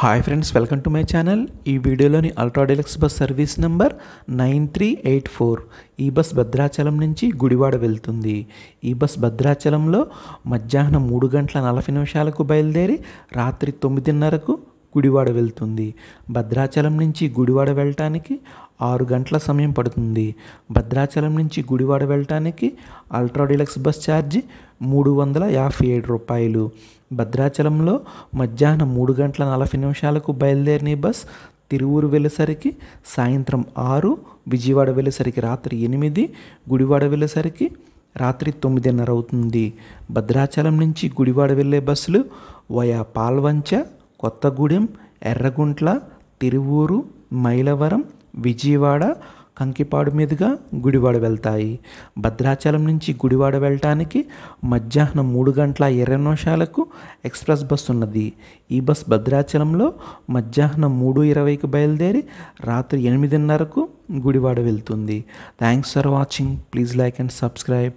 hi friends welcome to my channel ఈ వీడియోలోని ultra deluxe bus service number nine three eight four ఈ bus Bhadrachalam నుంచి గుడివాడ వెళ్తుంది ఈ బస్ భద్రాచలంలో మధ్యాహ్నం మూడు గంటల నలభై నిమిషాలకు బయలుదేరి రాత్రి తొమ్మిదిన్నరకు గుడివాడ వెళ్తుంది భద్రాచలం నుంచి గుడివాడ వెళ్ళటానికి ఆరు గంటల సమయం పడుతుంది భద్రాచలం నుంచి గుడివాడ వెళ్ళటానికి అల్ట్రా డీలక్స్ బస్ ఛార్జ్ మూడు వందల యాభై ఏడు రూపాయలు భద్రాచలంలో మధ్యాహ్నం మూడు గంటల నలభై నిమిషాలకు బయలుదేరిన బస్ తిరువురు వెళ్ళేసరికి సాయంత్రం ఆరు విజయవాడ వెళ్ళేసరికి రాత్రి ఎనిమిది గుడివాడ వెళ్ళేసరికి రాత్రి తొమ్మిదిన్నర అవుతుంది భద్రాచలం నుంచి గుడివాడ వెళ్ళే బస్సులు వయా పాల్వంచ కొత్తగూడెం ఎర్రగుంట్ల తిరువూరు మైలవరం విజయవాడ కంకిపాడు మీదుగా గుడివాడ వెళ్తాయి భద్రాచలం నుంచి గుడివాడ వెళ్ళటానికి మధ్యాహ్నం మూడు గంటల ఇరవై నిమిషాలకు ఎక్స్ప్రెస్ బస్ ఉన్నది ఈ బస్ భద్రాచలంలో మధ్యాహ్నం మూడు ఇరవైకి బయలుదేరి రాత్రి ఎనిమిదిన్నరకు గుడివాడ వెళ్తుంది thanks for watching please like and subscribe